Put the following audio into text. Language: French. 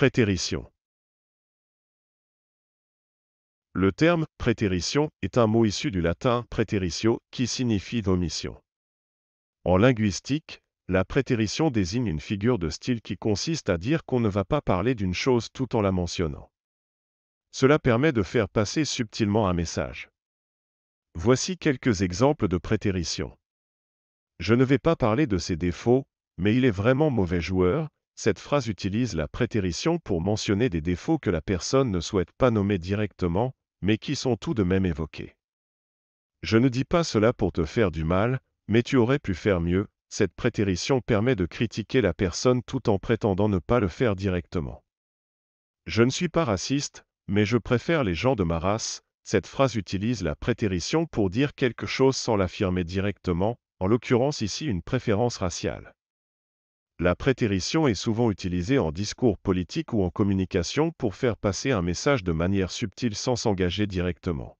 Prétérition. Le terme prétérition est un mot issu du latin prétéritio qui signifie omission. En linguistique, la prétérition désigne une figure de style qui consiste à dire qu'on ne va pas parler d'une chose tout en la mentionnant. Cela permet de faire passer subtilement un message. Voici quelques exemples de prétérition. Je ne vais pas parler de ses défauts, mais il est vraiment mauvais joueur, cette phrase utilise la prétérition pour mentionner des défauts que la personne ne souhaite pas nommer directement, mais qui sont tout de même évoqués. Je ne dis pas cela pour te faire du mal, mais tu aurais pu faire mieux, cette prétérition permet de critiquer la personne tout en prétendant ne pas le faire directement. Je ne suis pas raciste, mais je préfère les gens de ma race, cette phrase utilise la prétérition pour dire quelque chose sans l'affirmer directement, en l'occurrence ici une préférence raciale. La prétérition est souvent utilisée en discours politique ou en communication pour faire passer un message de manière subtile sans s'engager directement.